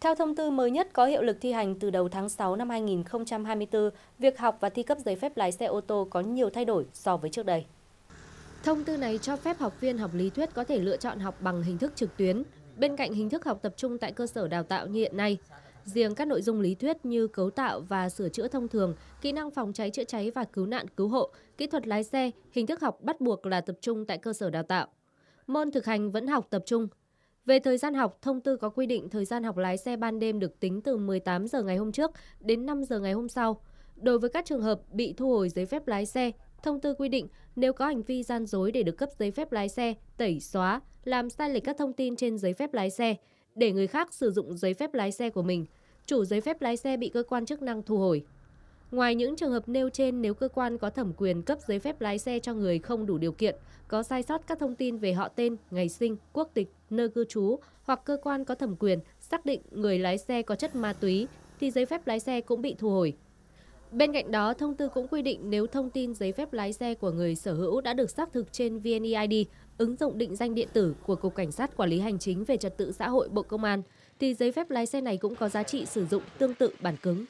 Theo thông tư mới nhất có hiệu lực thi hành từ đầu tháng 6 năm 2024, việc học và thi cấp giấy phép lái xe ô tô có nhiều thay đổi so với trước đây. Thông tư này cho phép học viên học lý thuyết có thể lựa chọn học bằng hình thức trực tuyến, bên cạnh hình thức học tập trung tại cơ sở đào tạo như hiện nay. Riêng các nội dung lý thuyết như cấu tạo và sửa chữa thông thường, kỹ năng phòng cháy chữa cháy và cứu nạn cứu hộ, kỹ thuật lái xe, hình thức học bắt buộc là tập trung tại cơ sở đào tạo. Môn thực hành vẫn học tập trung, về thời gian học, thông tư có quy định thời gian học lái xe ban đêm được tính từ 18 giờ ngày hôm trước đến 5 giờ ngày hôm sau. Đối với các trường hợp bị thu hồi giấy phép lái xe, thông tư quy định nếu có hành vi gian dối để được cấp giấy phép lái xe, tẩy xóa, làm sai lệch các thông tin trên giấy phép lái xe, để người khác sử dụng giấy phép lái xe của mình, chủ giấy phép lái xe bị cơ quan chức năng thu hồi. Ngoài những trường hợp nêu trên, nếu cơ quan có thẩm quyền cấp giấy phép lái xe cho người không đủ điều kiện, có sai sót các thông tin về họ tên, ngày sinh, quốc tịch, nơi cư trú hoặc cơ quan có thẩm quyền xác định người lái xe có chất ma túy thì giấy phép lái xe cũng bị thu hồi. Bên cạnh đó, thông tư cũng quy định nếu thông tin giấy phép lái xe của người sở hữu đã được xác thực trên VNeID, ứng dụng định danh điện tử của Cục Cảnh sát Quản lý Hành chính về Trật tự xã hội Bộ Công an, thì giấy phép lái xe này cũng có giá trị sử dụng tương tự bản cứng.